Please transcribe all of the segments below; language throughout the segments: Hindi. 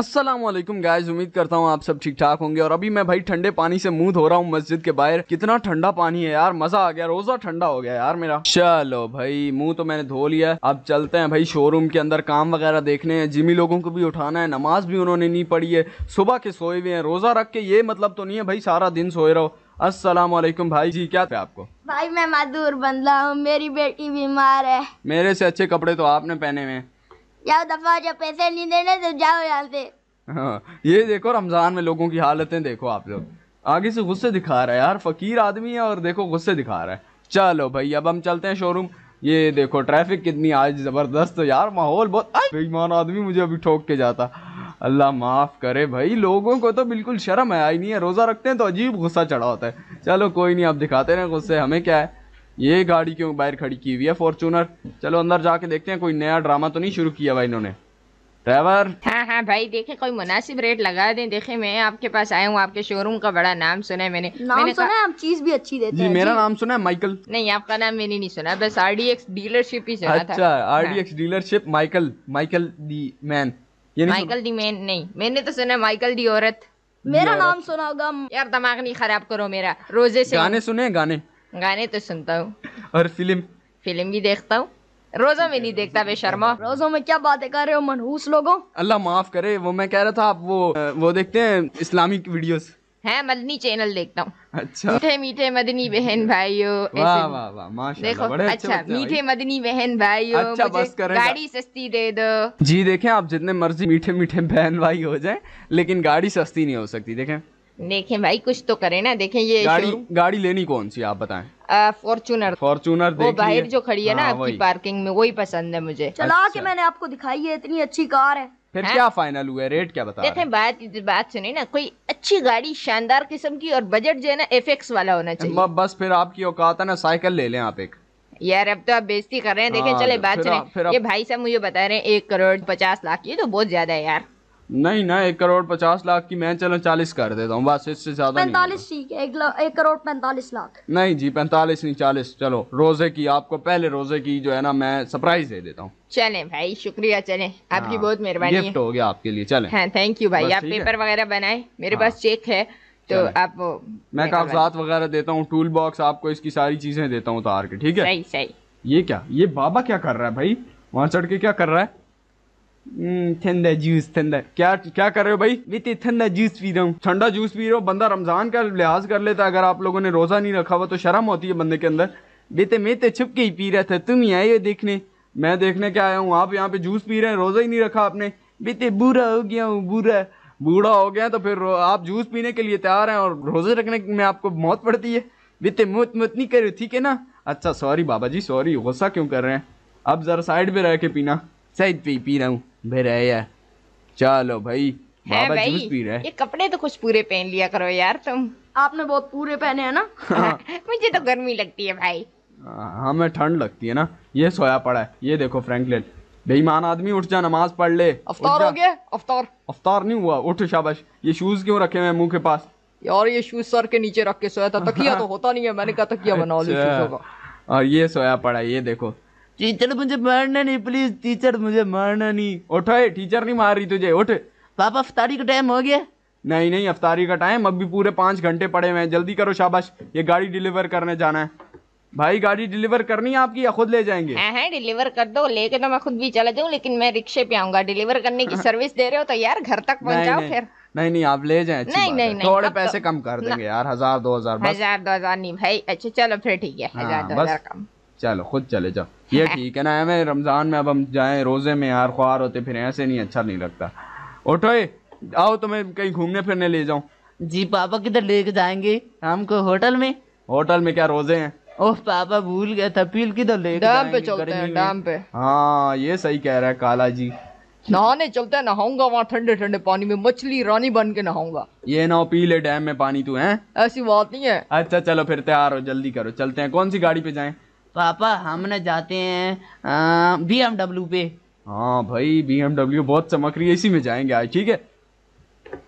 असलम गायज उम्मीद करता हूँ आप सब ठीक ठाक होंगे और अभी मैं भाई ठंडे पानी से मुंह धो रहा हूँ मस्जिद के बाहर कितना ठंडा पानी है यार मजा आ गया रोजा ठंडा हो गया यार मेरा चलो भाई मुंह तो मैंने धो लिया अब चलते हैं भाई शोरूम के अंदर काम वगैरह देखने हैं जिमी लोगों को भी उठाना है नमाज भी उन्होंने नहीं पढ़ी है सुबह के सोए हुए हैं रोजा रख के ये मतलब तो नहीं है भाई सारा दिन सोए रहो अस्सलाम वालेकुम भाई जी क्या थे आपको भाई मैं मधुर बंदा हूँ मेरी बेटी बीमार है मेरे से अच्छे कपड़े तो आपने पहने हुए हैं जाओ दफा जब पैसे नहीं देने तो जाओ यहाँ से हाँ ये देखो रमज़ान में लोगों की हालतें देखो आप लोग आगे से गुस्से दिखा रहा है यार फ़कीर आदमी है और देखो गुस्से दिखा रहा है चलो भाई अब हम चलते हैं शोरूम ये देखो ट्रैफिक कितनी आज ज़बरदस्त यार माहौल बहुत बेईमान आदमी मुझे अभी ठोक के जाता अल्लाह माफ़ करे भाई लोगों को तो बिल्कुल शर्म है आई नहीं है रोज़ा रखते हैं तो अजीब गुस्सा चढ़ा होता है चलो कोई नहीं आप दिखाते रहे गुस्से हमें क्या है ये गाड़ी क्यों बाहर खड़ी की हुई है फॉर्चूनर चलो अंदर जाके देखते हैं कोई नया ड्रामा तो नहीं शुरू किया भाई इन्होंने ड्राइवर हाँ हाँ भाई देखे कोई मुनासिब रेट लगा दें देखे मैं आपके पास आया हूँ आपके शोरूम का बड़ा नाम सुना है मैंने नाम मैंने सुना है आप चीज भी अच्छी देते जी, हैं मेरा जी। नाम सुना है माइकल नहीं आपका नाम मैंने नहीं सुना बस आर डी एक्स डीलरशिप ही सुना अच्छा R D X dealership Michael Michael the man Michael the man नहीं मैंने तो सुना माइकल दी औरत मेरा नाम सुना होगा यार दिमाग नहीं खराब करो मेरा रोजे से गाने सुने गाने गाने तो सुनता हूँ और फिल्म फिल्म भी देखता हूँ रोजों में नहीं देखता बे शर्मा रोजों में क्या बातें कर रहे हो मनहूस लोगों अल्लाह माफ करे वो मैं कह रहा था आप वो वो देखते हैं इस्लामिक वीडियोस है मदनी चैनल देखता हूँ अच्छा मीठे मीठे मदनी बहन भाई वाह वाह वाह अच्छा मीठे मदनी बहन भाइयों अच्छा, बस गाड़ी सस्ती दे दो जी देखें आप जितने मर्जी मीठे मीठे बहन भाई हो जाए लेकिन गाड़ी सस्ती नहीं हो सकती देखें देखें भाई कुछ तो करें ना देखें ये गाड़ी गाड़ी लेनी कौन सी आप बताएं फॉर्चूनर फॉर्चूनर वो बाहर जो खड़ी है ना हाँ, आपकी पार्किंग में वही पसंद है मुझे चला अच्छा। के मैंने आपको दिखाई है इतनी अच्छी कार है फिर हाँ? क्या फाइनल हुआ रेट क्या बता देखें बात तो- बात सुनी ना कोई अच्छी गाड़ी शानदार किस्म की और बजट जो है ना एफ वाला होना चाहिए बस फिर आपकी औकात है ना साइकिल ले लें आप एक यार अब तो आप बेजती कर रहे हैं देखें हाँ, चले बात सुने ये भाई साहब मुझे बता रहे हैं एक करोड़ पचास लाख ये तो बहुत ज्यादा है यार नहीं ना एक करोड़ पचास लाख की मैं चलो चालीस कर देता हूँ बस इससे ज्यादा पैंतालीस ठीक है एक, एक करोड़ पैंतालीस लाख नहीं जी पैंतालीस नहीं चालीस चलो रोजे की आपको पहले रोजे की जो है ना मैं सरप्राइज दे देता हूँ चले भाई शुक्रिया चले आपकी हाँ, बहुत मेहरबानी गिफ्ट हो गया आपके लिए चले थैंक यू भाई आप पेपर वगैरह बनाए मेरे हाँ। पास चेक है तो आप मैं कागजात वगैरह देता हूँ टूल बॉक्स आपको इसकी सारी चीजें देता हूँ उतार के ठीक है सही सही ये क्या ये बाबा क्या कर रहा है भाई वहाँ चढ़ के क्या कर रहा है हम्म, ठंडा जूस ठंडा क्या क्या कर रहे हो भाई बीती ठंडा जूस पी रहा हूँ ठंडा जूस पी रहा हूँ बंदा रमजान का लिहाज कर लेता अगर आप लोगों ने रोज़ा नहीं रखा हुआ तो शर्म होती है बंदे के अंदर बीते मैं तो छुप के ही पी रहा था तुम ही आए हो देखने मैं देखने के आया हूँ आप यहाँ पे जूस पी रहे हैं रोज़ा ही नहीं रखा आपने बीते बूढ़ा हो गया हूँ बूढ़ा बूढ़ा हो गया तो फिर आप जूस पीने के लिए तैयार हैं और रोज़े रखने में आपको मौत पड़ती है बीते मौत मौत नहीं करे ठीक है ना अच्छा सॉरी बाबा जी सॉरी गुस्सा क्यों कर रहे हैं आप ज़रा साइड पर रह के पीना साइड पर ही पी रहा हूँ चलो भाई बाबा जूस पी रहा है ये कपड़े तो कुछ पूरे पहन लिया करो यार तुम आपने बहुत पूरे पहने हैं ना हाँ। मुझे तो गर्मी लगती है भाई हाँ, हमें ठंड लगती है ना ये सोया पड़ा है ये देखो फ्रैंकलिन बेईमान आदमी उठ जा नमाज पढ़ ले अफ्तार हो गया अफ्तार अफ्तार नहीं हुआ उठ शाबाश ये शूज क्यों रखे हुए मुंह के पास यार ये शूज सर के नीचे रख के सोया था तकिया तो होता नहीं है मैंने कहा तकिया बना ले अच्छा। और ये सोया पड़ा है ये देखो टीचर मुझे मारना नहीं प्लीज टीचर मुझे मारना नहीं उठो टीचर नहीं मार रही तुझे उठ पापा अफ्तारी का टाइम हो गया नहीं नहीं अफ्तारी का टाइम अब भी पूरे पाँच घंटे पड़े हुए हैं जल्दी करो शाबाश ये गाड़ी डिलीवर करने जाना है भाई गाड़ी डिलीवर करनी है आपकी या खुद ले जाएंगे हाँ हाँ डिलीवर कर दो लेके तो मैं खुद भी चला जाऊँ लेकिन मैं रिक्शे पे आऊंगा डिलीवर करने की सर्विस दे रहे हो तो यार घर तक पहुँचाओ फिर नहीं नहीं आप ले जाए नहीं, नहीं, नहीं, थोड़े तो पैसे तो, कम कर देंगे यार हजार दो हजार हजार दो हजार नहीं भाई अच्छा चलो फिर ठीक है हाँ, हजार दो हजार कम चलो खुद चले जाओ ये ठीक है ना हमें रमज़ान में अब हम जाएं रोज़े में यार ख्वार होते फिर ऐसे नहीं अच्छा नहीं लगता उठो आओ तुम्हें कहीं घूमने फिरने ले जाऊँ जी पापा किधर लेके जाएंगे हमको होटल में होटल में क्या रोज़े हैं ओह पापा भूल गया था पील किधर डैम पे चलते हैं डैम पे हाँ ये सही कह रहा है काला जी नहाने चलते हैं नहाऊंगा वहाँ ठंडे ठंडे पानी में मछली रानी बन के नहाऊंगा ये ना पी ले डैम में पानी तू है ऐसी बात नहीं है अच्छा चलो फिर तैयार हो जल्दी करो चलते हैं कौन सी गाड़ी पे जाए पापा हम ना जाते हैं बी एम डब्ल्यू पे हाँ भाई बी एम डब्ल्यू बहुत चमक रही है इसी में जाएंगे आज ठीक है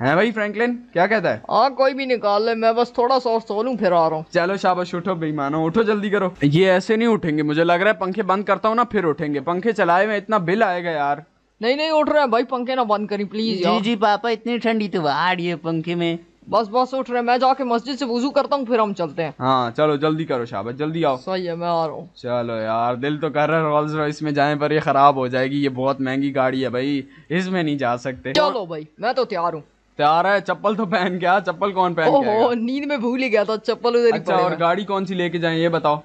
हैं भाई फ्रैंकलिन क्या कहता है आ, हाँ, कोई भी निकाल ले मैं बस थोड़ा सा और सो लूँ फिर आ रहा हूँ चलो शाबाश उठो बेईमानो उठो जल्दी करो ये ऐसे नहीं उठेंगे मुझे लग रहा है पंखे बंद करता हूँ ना फिर उठेंगे पंखे चलाए में इतना बिल आएगा यार नहीं नहीं उठ रहे हैं भाई पंखे ना बंद करी प्लीज जी जी पापा इतनी ठंडी तो रही है पंखे में बस बस उठ रहे मैं जाके मस्जिद से वजू करता हूँ फिर हम चलते हैं हाँ चलो जल्दी करो शाबाश जल्दी आओ सही है मैं आ रहा हूँ चलो यार दिल तो कर रहा है रोल्स रॉयस में जाए पर ये खराब हो जाएगी ये बहुत महंगी गाड़ी है भाई इसमें नहीं जा सकते चलो भाई मैं तो तैयार हूँ तैयार है चप्पल तो पहन के चप्पल कौन पहन के नींद में भूल ही गया था चप्पल उधर अच्छा और गाड़ी कौन सी लेके जाए ये बताओ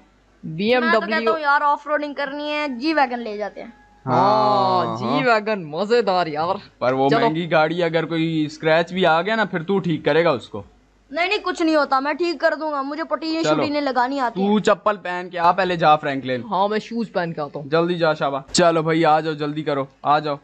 बी एमडब्ल्यू तो यार ऑफ रोडिंग करनी है जी वैगन ले जाते हैं हाँ, हाँ, हाँ। जी वैगन मजेदार यार पर वो महंगी गाड़ी अगर कोई स्क्रैच भी आ गया ना फिर तू ठीक करेगा उसको नहीं नहीं कुछ नहीं होता मैं ठीक कर दूंगा मुझे पटी शूटिंग लगानी आती तू चप्पल पहन के आ पहले जा फ्रैंकलिन हाँ मैं शूज पहन के आता हूँ जल्दी जा शाबा चलो भाई आ जाओ जल्दी करो आ जाओ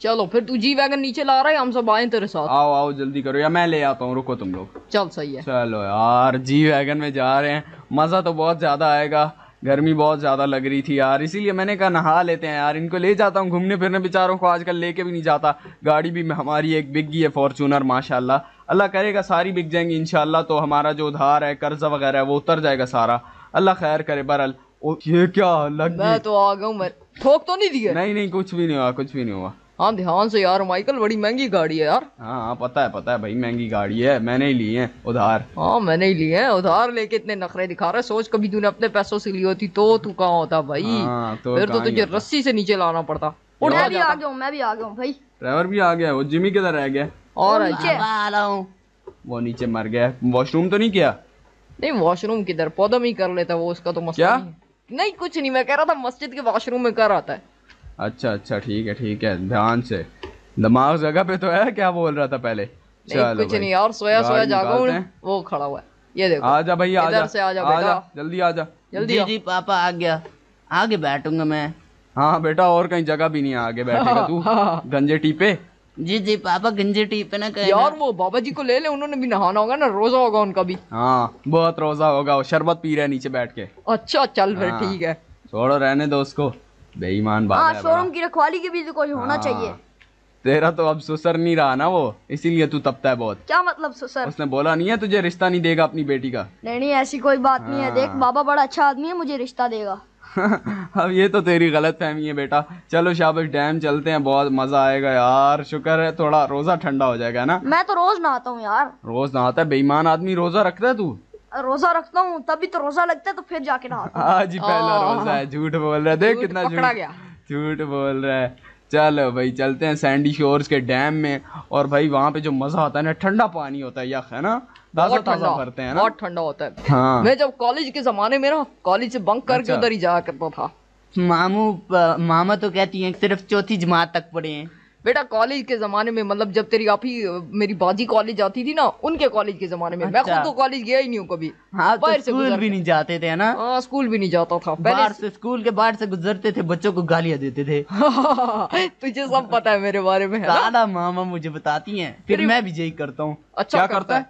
चलो फिर तू जी वैगन नीचे ला रहा है हम सब आए तेरे साथ आओ आओ जल्दी करो या मैं ले आता हूँ रुको तुम लोग चल सही है चलो यार जी वैगन में जा रहे हैं मजा तो बहुत ज्यादा आएगा गर्मी बहुत ज़्यादा लग रही थी यार इसीलिए मैंने कहा नहा लेते हैं यार इनको ले जाता हूँ घूमने फिरने बेचारों को आजकल लेके भी नहीं जाता गाड़ी भी हमारी एक बिक गई है फॉर्चूनर माशाल्लाह अल्लाह करेगा सारी बिक जाएंगी इन तो हमारा जो उधार है कर्जा वगैरह है वो उतर जाएगा सारा अल्लाह खैर करे बरअल ये क्या लग मैं तो आ गया ठोक तो नहीं दिया नहीं नहीं कुछ भी नहीं हुआ कुछ भी नहीं हुआ हाँ ध्यान से यार माइकल बड़ी महंगी गाड़ी है यार हाँ, हाँ पता है पता है भाई महंगी गाड़ी है मैंने ही ली है उधार हाँ मैंने ही ली है उधार लेके इतने नखरे दिखा रहे सोच कभी तूने अपने पैसों से ली होती तो तू कहाँ होता भाई हाँ, तो फिर तो तुझे रस्सी से नीचे लाना पड़ता मैं भी आ गया हूँ मैं भी आ गया हूँ भाई ड्राइवर भी आ गया वो जिमी किधर रह गया और वो नीचे मर गया वॉशरूम तो नहीं किया नहीं वॉशरूम किधर पौधम ही कर लेता वो उसका तो मसला नहीं कुछ नहीं मैं कह रहा था मस्जिद के वॉशरूम में कर आता है अच्छा अच्छा ठीक है ठीक है ध्यान से दिमाग जगह पे तो है क्या बोल रहा था पहले चलो कुछ नहीं और सोया सोया जागो वो खड़ा हुआ है ये देखो आजा भाई आजा से आजा आजा जल्दी आजा जल्दी जी, जी पापा आ गया आगे बैठूंगा मैं हाँ बेटा और कहीं जगह भी नहीं आगे बैठेगा हाँ, तू हाँ। गंजे टीपे जी जी पापा गंजे टीपे ना कहे यार वो बाबा जी को ले ले उन्होंने भी नहाना होगा ना रोजा होगा उनका भी हाँ बहुत रोजा होगा वो शरबत पी रहा है नीचे बैठ के अच्छा चल फिर हाँ। ठीक है छोड़ो रहने दो उसको बेईमान हाँ, बात है शोरूम की रखवाली के भी तो कोई होना हाँ। चाहिए तेरा तो अब सुसर नहीं रहा ना वो इसीलिए तू तपता है बहुत क्या मतलब सुसर उसने बोला नहीं है तुझे रिश्ता नहीं देगा अपनी बेटी का नहीं नहीं ऐसी कोई बात नहीं है हाँ। देख बाबा बड़ा अच्छा आदमी है मुझे रिश्ता देगा अब ये तो तेरी गलत फहमी है बेटा चलो शाबाश डैम चलते हैं बहुत मजा आएगा यार शुक्र है थोड़ा रोजा ठंडा हो जाएगा ना मैं तो रोज नहाता हूँ यार रोज नहाता है बेईमान आदमी रोजा रखता है तू रोजा रखता हूँ तभी तो रोजा लगता है तो फिर जाके ना आज ही पहला हाँ। रोजा है झूठ बोल रहा देख कितना झूठ झूठ बोल रहा है चलो भाई चलते हैं सैंडी शोर्स के डैम में और भाई वहाँ पे जो मज़ा आता है ना ठंडा पानी होता है यख है ना ताज़ा ताज़ा करते हैं ना बहुत ठंडा होता है हाँ मैं जब कॉलेज के ज़माने में ना कॉलेज से बंक करके अच्छा। उधर ही जाया करता था मामू मामा तो कहती हैं सिर्फ चौथी जमात तक पढ़े हैं बेटा कॉलेज के ज़माने में मतलब जब तेरी आप मेरी बाजी कॉलेज जाती थी ना उनके कॉलेज के ज़माने में अच्छा। मैं खुद अच्छा। तो कॉलेज गया ही नहीं हूँ कभी हाँ तो स्कूल भी नहीं जाते थे ना आ, हाँ, स्कूल भी नहीं जाता था बाहर से स्कूल के बाहर से गुजरते थे बच्चों को गालियाँ देते थे तुझे सब पता है मेरे बारे में दादा मामा मुझे बताती है फिर मैं भी यही करता हूँ अच्छा करता है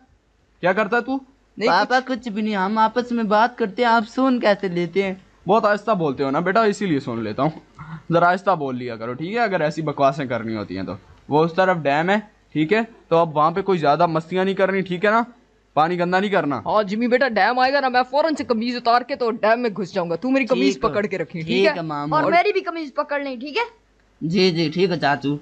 क्या करता है तू नहीं पापा कुछ भी नहीं हम आपस में बात करते हैं आप सुन कैसे लेते हैं बहुत आहिस्ता बोलते हो ना बेटा इसीलिए सुन लेता हूँ ज़रा आहिस्ता बोल लिया करो ठीक है अगर ऐसी बकवासें करनी होती हैं तो वो उस तरफ डैम है ठीक है तो अब वहाँ पे कोई ज़्यादा मस्तियाँ नहीं करनी ठीक है ना पानी गंदा नहीं करना हाँ जिमी बेटा डैम आएगा ना मैं फौरन से कमीज उतार के तो डैम में घुस जाऊंगा तू मेरी कमीज पकड़ के रखी ठीक है और मेरी भी कमीज पकड़ लें ठीक है जी जी ठीक है चाचू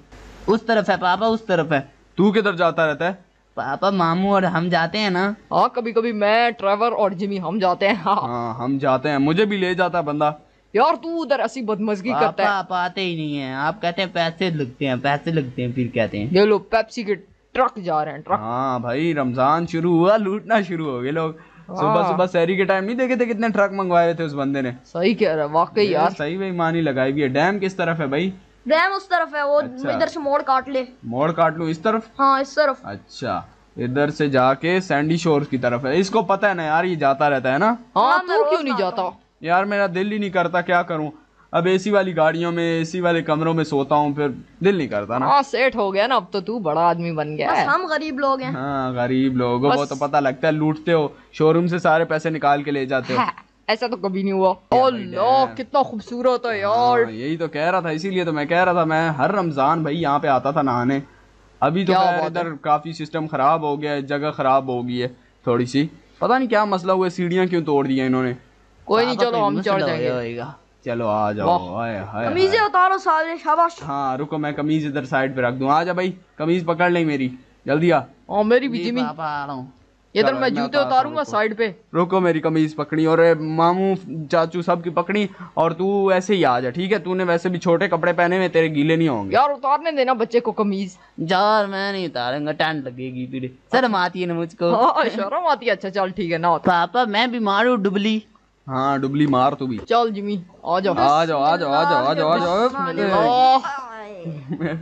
उस तरफ है पापा उस तरफ है तू किधर जाता रहता है पापा मामू और हम जाते हैं ना हाँ कभी कभी मैं ट्रेवर और जिमी हम जाते हैं हाँ हाँ हम जाते हैं मुझे भी ले जाता है बंदा यार तू उधर ऐसी बदमजगी करता है आप आते ही नहीं है आप कहते हैं पैसे लगते हैं पैसे लगते हैं फिर कहते हैं ये लो पेप्सी के ट्रक जा रहे हैं ट्रक हाँ भाई रमजान शुरू हुआ लूटना शुरू हो गए लोग सुबह हाँ। सुबह शहरी के टाइम नहीं देखे थे कितने ट्रक मंगवाए थे उस बंदे ने सही कह रहा है वाकई यार सही भाई मानी लगाई हुई है डैम किस तरफ है भाई रैम उस तरफ है वो अच्छा। इधर से मोड़ काट ले मोड़ काट लू इस तरफ हाँ इस तरफ अच्छा इधर से जाके सैंडी शोर की तरफ है इसको पता है ना यार ये जाता रहता है ना हाँ, हाँ तू तो क्यों नहीं जाता यार मेरा दिल ही नहीं करता क्या करूँ अब एसी वाली गाड़ियों में एसी वाले कमरों में सोता हूँ फिर दिल नहीं करता ना हाँ सेठ हो गया ना अब तो तू बड़ा आदमी बन गया है हम गरीब लोग हैं हाँ गरीब लोग वो तो पता लगता है लूटते हो शोरूम से सारे पैसे निकाल के ले जाते हो हाँ। ऐसा तो कभी नहीं हुआ अल्लाह कितना खूबसूरत है हाँ, यार यही तो कह रहा था इसीलिए तो मैं कह रहा था मैं हर रमजान भाई यहाँ पे आता था नहाने अभी तो इधर काफी सिस्टम खराब हो गया है जगह खराब हो गई है थोड़ी सी पता नहीं क्या मसला हुआ सीढ़ियाँ क्यों तोड़ दिया इन्होंने कोई नहीं चलो हम चढ़ जाएंगे चलो आ जाओ कमीज उतारो सारे शाबाश हाँ रुको मैं कमीज इधर साइड पे रख दूँ आ जा भाई कमीज पकड़ ले मेरी जल्दी आ ओ हाँ, मेरी भी जिमी आ रहा हूँ ये तो मैं जूते उतारूंगा साइड पे रुको मेरी कमीज पकड़ी और मामू चाचू सब की पकड़ी और तू ऐसे ही आ जा ठीक है तूने वैसे भी छोटे कपड़े पहने हुए तेरे गीले नहीं होंगे यार उतारने देना बच्चे को कमीज यार मैं नहीं उतारूंगा टेंट लगेगी फिर सर माती है ना मुझको हाँ, हाँ, शर्म आती है अच्छा चल ठीक है ना पापा मैं भी मारू डुबली हाँ डुबली मार तू भी चल जिमी आ जाओ आ जाओ आ जाओ आ जाओ आ जाओ आ जाओ हाँ,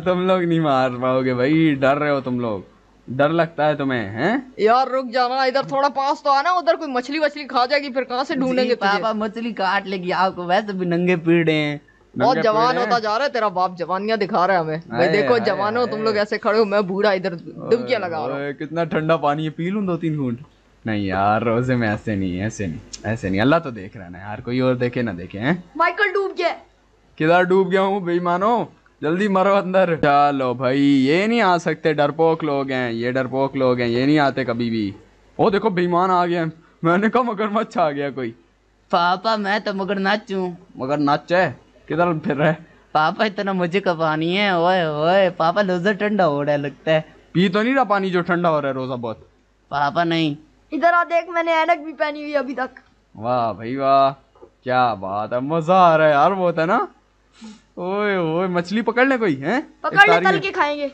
तुम लोग नहीं मार पाओगे भाई डर रहे हो तुम लोग डर लगता है तुम्हें हैं? यार रुक जाना इधर थोड़ा पास तो आना उधर कोई मछली वछली खा जाएगी फिर कहाँ से ढूंढेंगे पापा मछली काट लेगी आपको वैसे भी नंगे पीड़े हैं बहुत जवान होता जा रहा है तेरा बाप जवानियां दिखा रहा है हमें भाई देखो हो तुम लोग ऐसे खड़े हो मैं बूढ़ा इधर डुबकिया लगा रहा हूँ कितना ठंडा पानी है पी लू दो तीन घूट नहीं यार रोजे में ऐसे नहीं ऐसे नहीं ऐसे नहीं अल्लाह तो देख रहा है ना यार कोई और देखे ना देखे माइकल डूब गया किधर डूब गया हूँ बेईमानो जल्दी मरो अंदर चलो भाई ये नहीं आ सकते डरपोक लोग हैं ये डरपोक लोग हैं ये नहीं आते कभी भी ओ देखो बेईमान आ गया मैंने कहा मगरमच्छ आ गया कोई पापा मैं तो मगर नाच हूँ मगर नाच है किधर फिर रहे पापा इतना मुझे का पानी है ओए ओए पापा लोजर ठंडा हो रहा है लगता है पी तो नहीं रहा पानी जो ठंडा हो रहा है रोजा बहुत पापा नहीं इधर आ देख मैंने ऐनक भी पहनी हुई अभी तक वाह भाई वाह क्या बात है मजा आ रहा है यार बहुत है ना ओए ओए मछली पकड़ ले कोई हैं पकड़ ले तल के खाएंगे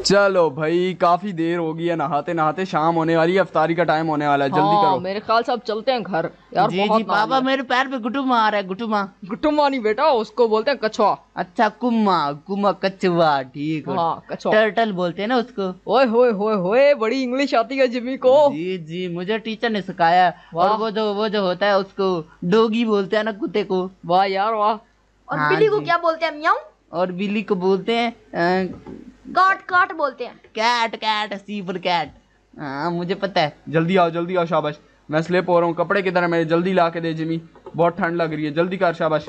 चलो भाई काफी देर हो गई है नहाते नहाते शाम होने वाली है अफ्तारी का टाइम होने वाला है जल्दी हाँ, करो मेरे ख्याल से अब चलते हैं घर यार जी जी पापा मेरे पैर पे गुटुमा आ रहा है गुटुमा गुटुमा नहीं बेटा उसको बोलते हैं कछुआ अच्छा कुम्मा कुम्मा कछुआ ठीक है हाँ, टर्टल बोलते हैं ना उसको ओए होए होए होए बड़ी इंग्लिश आती है जिम्मी को जी जी मुझे टीचर ने सिखाया और वो जो वो जो होता है उसको डोगी बोलते हैं ना कुत्ते को वाह यार वाह और हाँ बिल्ली को क्या बोलते हैं म्याऊ और बिल्ली को बोलते हैं काट काट बोलते हैं कैट कैट सीपर कैट हाँ मुझे पता है जल्दी आओ जल्दी आओ शाबाश मैं स्लिप हो रहा हूँ कपड़े किधर है मेरे जल्दी ला के दे जिमी बहुत ठंड लग रही है जल्दी कर शाबाश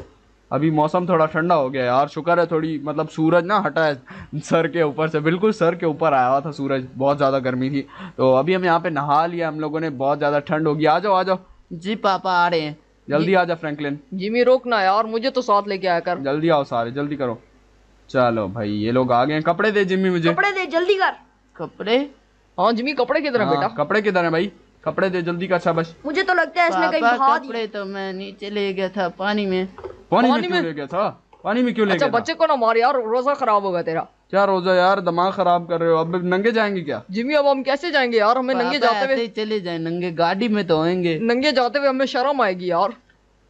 अभी मौसम थोड़ा ठंडा हो गया यार शुक्र है थोड़ी मतलब सूरज ना हटा है सर के ऊपर से बिल्कुल सर के ऊपर आया हुआ था सूरज बहुत ज़्यादा गर्मी थी तो अभी हम यहाँ पे नहा लिया हम लोगों ने बहुत ज़्यादा ठंड होगी आ जाओ आ जाओ जी पापा आ रहे हैं जल्दी आ जा फ्रैंकलिन जिमी रोकना यार मुझे तो साथ लेके आया कर जल्दी आओ सारे जल्दी करो चलो भाई ये लोग आ गए कपड़े दे जिमी मुझे कपड़े दे जल्दी कर कपड़े हाँ जिमी कपड़े किधर है हाँ, बेटा कपड़े किधर है भाई कपड़े दे जल्दी का अच्छा बस मुझे तो लगता है इसने कहीं बहा कपड़े तो मैं नीचे ले गया था पानी में पानी में क्यों ले गया था पानी में क्यों ले अच्छा, गया बच्चे को ना मार यार रोजा खराब होगा तेरा क्या रोजा यार दिमाग खराब कर रहे हो अब नंगे जाएंगे क्या जिमी अब हम कैसे जाएंगे यार हमें नंगे जाते हुए चले जाए नंगे गाड़ी में तो आएंगे नंगे जाते हुए हमें शर्म आएगी यार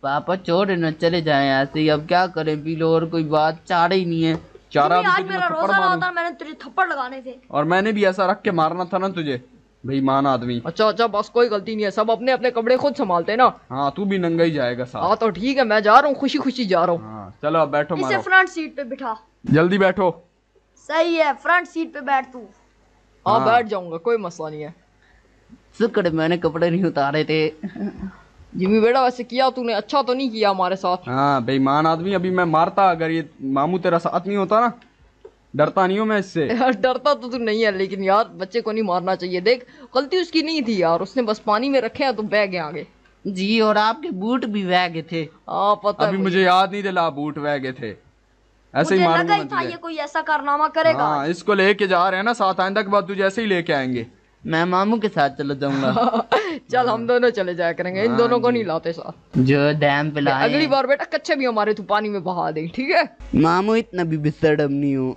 पापा छोड़े ना चले जाए ऐसे ही अब क्या करें पी लो और कोई बात चारा ही नहीं है चारा तो आज मेरा रोजा रहा था मैंने तुझे थप्पड़ लगाने थे और मैंने भी ऐसा रख के मारना था ना तुझे भाई मान आदमी अच्छा अच्छा बस कोई गलती नहीं है सब अपने अपने कपड़े खुद संभालते हैं ना हाँ तू भी नंगा ही जाएगा साथ हाँ तो ठीक है मैं जा रहा हूँ खुशी खुशी जा रहा हूँ हाँ, चलो बैठो इसे फ्रंट सीट पे बिठा जल्दी बैठो सही है फ्रंट सीट पे बैठ तू हाँ, हाँ बैठ जाऊंगा कोई मसला नहीं है सुकड़ मैंने कपड़े नहीं उतारे थे जिमी बेटा वैसे किया तूने अच्छा तो नहीं किया हमारे साथ हाँ बेईमान आदमी अभी मैं मारता अगर ये मामू तेरा साथ नहीं होता ना डरता नहीं हूँ मैं इससे यार डरता तो तू नहीं है लेकिन यार बच्चे को नहीं मारना चाहिए देख गलती उसकी नहीं थी यार उसने बस पानी में रखे तो बह गए आगे जी और आपके बूट भी बह गए थे आ, हाँ, पता अभी मुझे याद नहीं दिला बूट बह गए थे ऐसे ही मारने लगा था ये कोई ऐसा कारनामा करेगा हाँ इसको लेके जा रहे हैं ना साथ आइंदा के बाद तुझे ऐसे ही लेके आएंगे मैं मामू के साथ चला जाऊंगा चल हम दोनों चले जाया करेंगे इन हाँ दोनों को नहीं लाते साथ जो डैम पे अगली बार बेटा कच्चे भी हमारे तू पानी में बहा दे ठीक है मामू इतना भी बिसड़म नहीं हूँ